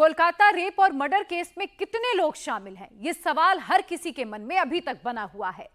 Kolkata rape और murder case में कितने लोग शामिल हैं ये सवाल हर किसी के मन में अभी तक बना हुआ है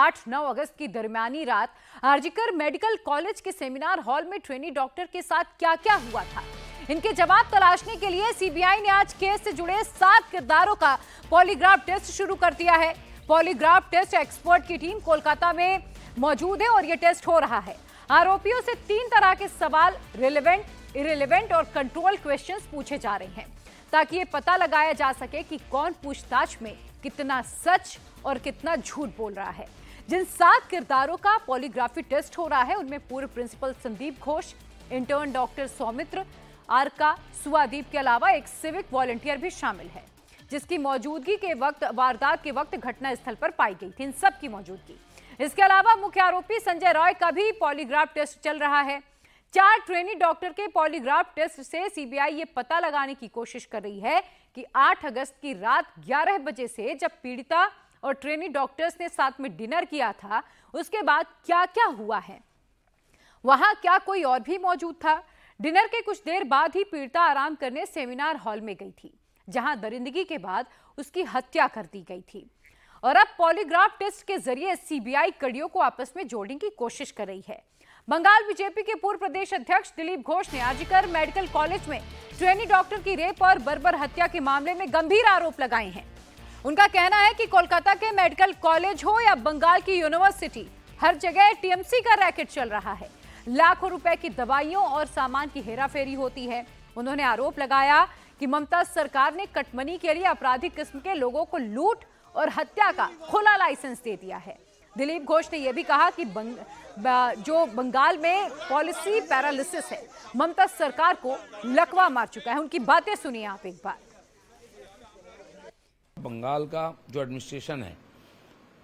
8-9 अगस्त की दरमियानी रात आर्जिकर मेडिकल कॉलेज के सेमिनार हॉल में ट्रेनी डॉक्टर के साथ क्या क्या हुआ था इनके जवाब तलाशने के लिए सीबीआई ने आज केस से जुड़े सात किरदारों का पॉलीग्राफ टेस्ट शुरू कर दिया है पॉलीग्राफ टेस्ट एक्सपर्ट की टीम कोलकाता में मौजूद है और ये टेस्ट हो रहा है आरोपियों से तीन तरह के सवाल रिलेवेंट इरेलीवेंट और कंट्रोल क्वेश्चंस पूछे जा रहे हैं ताकि ये पता लगाया जा सके कि कौन पूछताछ में कितना सच और कितना झूठ बोल रहा है जिन सात किरदारों का पॉलीग्राफी टेस्ट हो रहा है उनमें पूर्व principal Sandip Ghosh intern doctor Saumitra आरका सुदीप के अलावा एक सिविक वॉलंटियर भी शामिल है जिसकी मौजूदगी के वक्त वारदात के वक्त घटना स्थल पर पाई गई थी इन सबकी मौजूदगी इसके अलावा मुख्य आरोपी संजय रॉय का भी पॉलीग्राफ टेस्ट चल रहा है चार ट्रेनी डॉक्टर के पॉलीग्राफ टेस्ट से सीबीआई ये पता लगाने की कोशिश कर रही है कि 8 अगस्त की रात 11 बजे से जब पीड़िता और ट्रेनी डॉक्टर्स ने साथ में डिनर किया था उसके बाद क्या क्या हुआ है वहां क्या कोई और भी मौजूद था डिनर के कुछ देर बाद ही पीड़िता आराम करने सेमिनार हॉल में गई थी जहां दरिंदगी के बाद उसकी हत्या कर दी गई थी और अब पॉलीग्राफ टेस्ट के जरिए सीबीआई कड़ियों को आपस में जोड़ने की कोशिश कर रही है बंगाल बीजेपी के पूर्व प्रदेश अध्यक्ष दिलीप घोष ने आजीकर मेडिकल कॉलेज में ट्रेनी डॉक्टर की रेप और बर्बर हत्या के मामले में गंभीर आरोप लगाए हैं उनका कहना है कि कोलकाता के मेडिकल कॉलेज हो या बंगाल की यूनिवर्सिटी हर जगह टीएमसी का रैकेट चल रहा है लाखों रुपए की दवाइयों और सामान की हेराफेरी होती है उन्होंने आरोप लगाया कि ममता सरकार ने कटमनी के लिए आपराधिक किस्म के लोगों को लूट और हत्या का खुला लाइसेंस दे दिया है दिलीप घोष ने यह भी कहा कि बंग, जो बंगाल में पॉलिसी पैरालिसिस है ममता सरकार को लकवा मार चुका है उनकी बातें सुनिए आप एक बार बंगाल का जो एडमिनिस्ट्रेशन है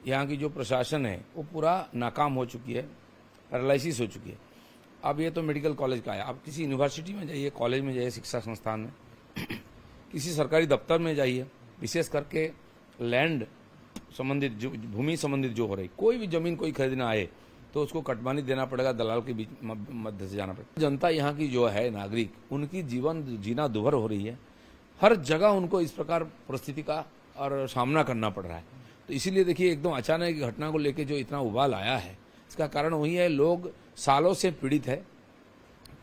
यहाँ की जो प्रशासन है वो पूरा नाकाम हो चुकी है पैरालिसिस हो चुकी है अब ये तो मेडिकल कॉलेज का है आप किसी यूनिवर्सिटी में जाइए कॉलेज में जाइए शिक्षा संस्थान में किसी सरकारी दफ्तर में जाइए विशेष करके लैंड संबंधित भूमि संबंधित जो हो रही कोई भी जमीन कोई खरीदना आए तो उसको कटमानी देना पड़ेगा दलाल के बीच मध्य से जाना पड़ेगा जनता यहाँ की जो है नागरिक उनकी जीवन जीना दुभर हो रही है हर जगह उनको इस प्रकार परिस्थिति का और सामना करना पड़ रहा है तो इसीलिए देखिए एकदम अचानक घटना को लेकर जो इतना उबाल आया है इसका कारण वही है लोग सालों से पीड़ित है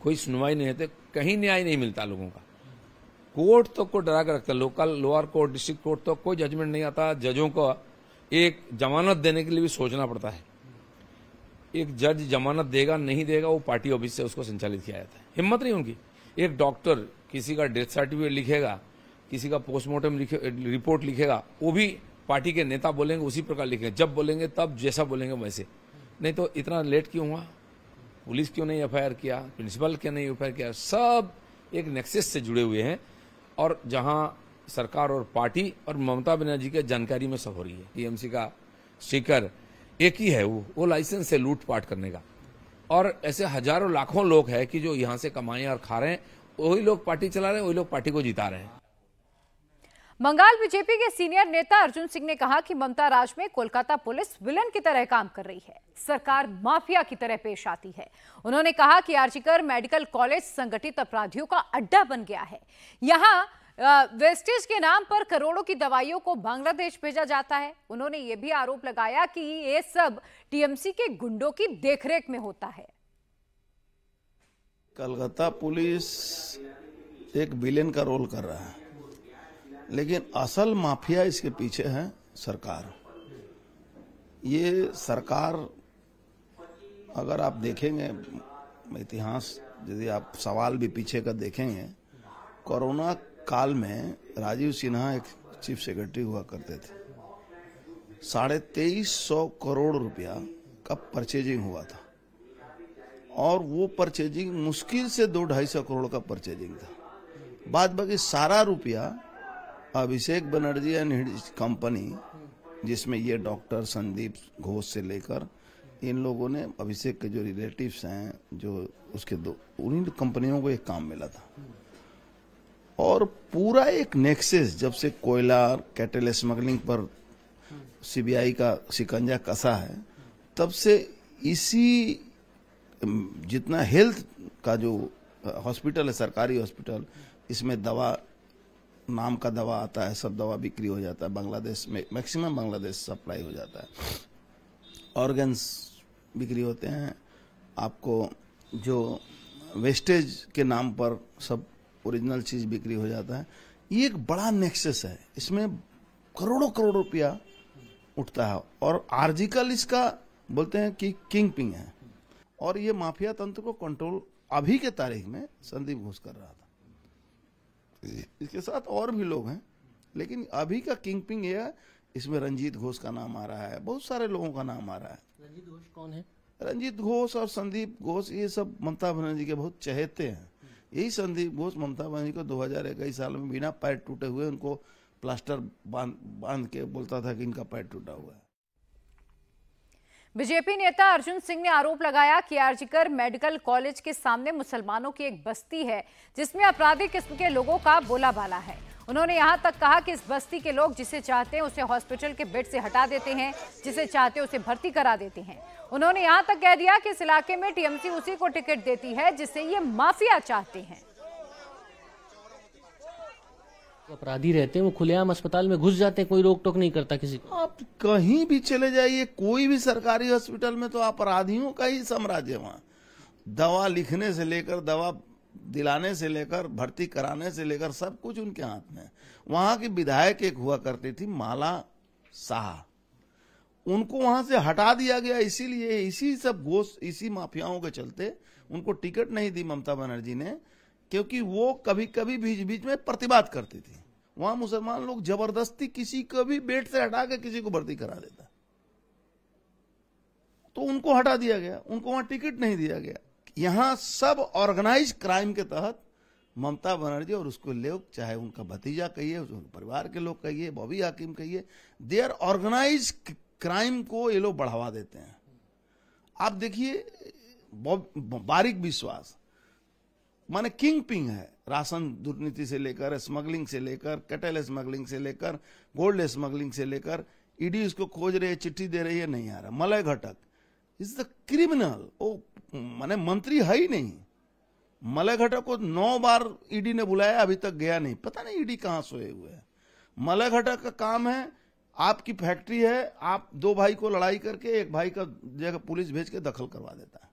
कोई सुनवाई नहीं होती कहीं न्याय नहीं मिलता लोगों का कोर्ट तो को डरा कर रखता local lower court district court तो कोई जजमेंट नहीं आता जजों का एक जमानत देने के लिए भी सोचना पड़ता है एक जज जमानत देगा नहीं देगा वो पार्टी ऑफिस से उसको संचालित किया जाता है हिम्मत नहीं उनकी एक डॉक्टर किसी का डेथ सर्टिफिकेट लिखेगा किसी का पोस्टमार्टम लिखे, रिपोर्ट लिखेगा वो भी पार्टी के नेता बोलेंगे उसी प्रकार लिखेंगे जब बोलेंगे तब जैसा बोलेंगे वैसे नहीं तो इतना लेट क्यों हुआ पुलिस क्यों नहीं एफ किया प्रिंसिपल क्यों नहीं एफ किया सब एक नेक्सेस से जुड़े हुए हैं और जहां सरकार और पार्टी और ममता बनर्जी के जानकारी में सब हो रही है टीएमसी का स्टिकर एक ही है वो वो लाइसेंस है लूटपाट करने का और ऐसे हजारों लाखों लोग हैं कि जो यहां से कमाए और खा रहे हैं वही लोग पार्टी चला रहे हैं वही लोग पार्टी को जिता रहे हैं बंगाल बीजेपी के सीनियर नेता अर्जुन सिंह ने कहा कि ममता राज में कोलकाता पुलिस विलन की तरह काम कर रही है सरकार माफिया की तरह पेश आती है उन्होंने कहा कि आरजीकर मेडिकल कॉलेज संगठित अपराधियों का अड्डा बन गया है यहाँ वेस्टेज के नाम पर करोड़ों की दवाइयों को बांग्लादेश भेजा जाता है उन्होंने ये भी आरोप लगाया कि ये सब टीएमसी के गुंडों की देखरेख में होता है कलकत्ता पुलिस एक विलेन का रोल कर रहा है लेकिन असल माफिया इसके पीछे है सरकार ये सरकार अगर आप देखेंगे इतिहास यदि आप सवाल भी पीछे का देखेंगे कोरोना काल में राजीव सिन्हा एक चीफ सेक्रेटरी हुआ करते थे साढ़े तेईस सौ करोड़ रुपया का परचेजिंग हुआ था और वो परचेजिंग मुश्किल से दो ढाई सौ करोड़ का परचेजिंग था बाद बाकी सारा रुपया अभिषेक बनर्जी एंड कंपनी जिसमें ये डॉक्टर संदीप घोष से लेकर इन लोगों ने अभिषेक के जो रिलेटिव्स हैं जो उसके दो उन्हीं कंपनियों को एक काम मिला था और पूरा एक नेक्सेस जब से कोयला और कैटल स्मगलिंग पर सीबीआई का शिकंजा कसा है तब से इसी जितना हेल्थ का जो हॉस्पिटल है सरकारी हॉस्पिटल इसमें दवा नाम का दवा आता है सब दवा बिक्री हो जाता है बांग्लादेश में मैक्सिमम बांग्लादेश सप्लाई हो जाता है ऑर्गन्स बिक्री होते हैं आपको जो वेस्टेज के नाम पर सब ओरिजिनल चीज़ बिक्री हो जाता है ये एक बड़ा नेक्सेस है इसमें करोड़ों करोड़ रुपया उठता है और आर्जिकल इसका बोलते हैं कि किंग पिंग है और ये माफिया तंत्र को कंट्रोल अभी के तारीख में संदीप घोष कर रहा था इसके साथ और भी लोग हैं लेकिन अभी का किंग पिंग ये है इसमें रंजीत घोष का नाम आ रहा है बहुत सारे लोगों का नाम आ रहा है रंजीत घोष कौन है रंजीत घोष और संदीप घोष ये सब ममता बनर्जी के बहुत चहेते हैं यही संधि बोस ममता बनर्जी को दो साल में बिना पैर टूटे हुए उनको प्लास्टर बांध बांध के बोलता था कि इनका पैर टूटा हुआ है बीजेपी नेता अर्जुन सिंह ने आरोप लगाया कि आरजीकर मेडिकल कॉलेज के सामने मुसलमानों की एक बस्ती है जिसमें आपराधिक किस्म के लोगों का बोला बाला है उन्होंने यहाँ तक कहा कि इस बस्ती के लोग जिसे चाहते हैं उसे हॉस्पिटल के बेड से हटा देते हैं जिसे चाहते उसे भर्ती करा देते हैं उन्होंने यहाँ तक कह दिया कि इस इलाके में टीएमसी उसी को टिकट देती है जिसे ये माफिया चाहते हैं अपराधी रहते हैं वो खुलेआम अस्पताल में घुस जाते हैं कोई रोक टोक नहीं करता किसी को आप कहीं भी चले जाइए कोई भी सरकारी हॉस्पिटल में तो अपराधियों का ही साम्राज्य वहाँ दवा लिखने से लेकर दवा दिलाने से लेकर भर्ती कराने से लेकर सब कुछ उनके हाथ में वहां की विधायक एक हुआ करती थी माला शाह उनको वहां से हटा दिया गया इसीलिए इसी सब घोष इसी माफियाओं के चलते उनको टिकट नहीं दी ममता बनर्जी ने क्योंकि वो कभी कभी बीच बीच में प्रतिवाद करती थी वहां मुसलमान लोग जबरदस्ती किसी को भी बेट से हटा के किसी को भर्ती करा देता तो उनको हटा दिया गया उनको वहां टिकट नहीं दिया गया यहाँ सब ऑर्गेनाइज क्राइम के तहत ममता बनर्जी और उसको लोग चाहे उनका भतीजा कहिए उनके परिवार के लोग कहिए बॉबी हकीम कहिए दे आर ऑर्गेनाइज क्राइम को ये लोग बढ़ावा देते हैं आप देखिए बारीक विश्वास माने किंग पिंग है राशन दुर्नीति से लेकर स्मगलिंग से लेकर कैटल स्मगलिंग से लेकर गोल्ड स्मगलिंग से लेकर ईडी उसको खोज रही है चिट्ठी दे रही है नहीं आ रहा मलय घटक इज द क्रिमिनल ओ माने मंत्री है ही नहीं मलेघटा को नौ बार ईडी e ने बुलाया अभी तक गया नहीं पता नहीं ईडी e कहां सोए हुए है मलेघटा का काम है आपकी फैक्ट्री है आप दो भाई को लड़ाई करके एक भाई का जगह पुलिस भेज के दखल करवा देता है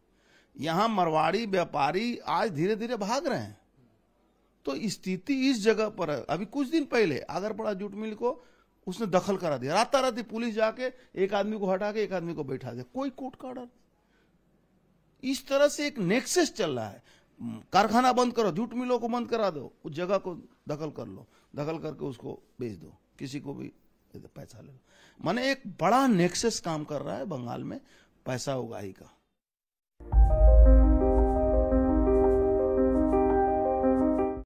यहां मरवाड़ी व्यापारी आज धीरे धीरे भाग रहे हैं तो स्थिति इस जगह पर है अभी कुछ दिन पहले आगरपड़ा जूट मिल को उसने दखल करा दिया रात रात पुलिस जाके एक आदमी को हटा के एक आदमी को बैठा दिया कोई कोर्ट का ऑर्डर इस तरह से एक नेक्सेस चल रहा है कारखाना बंद करो जूट मिलों को बंद करा दो उस जगह को दखल कर लो दखल करके उसको बेच दो किसी को भी पैसा ले लो मैंने एक बड़ा नेक्सेस काम कर रहा है बंगाल में पैसा उगाही का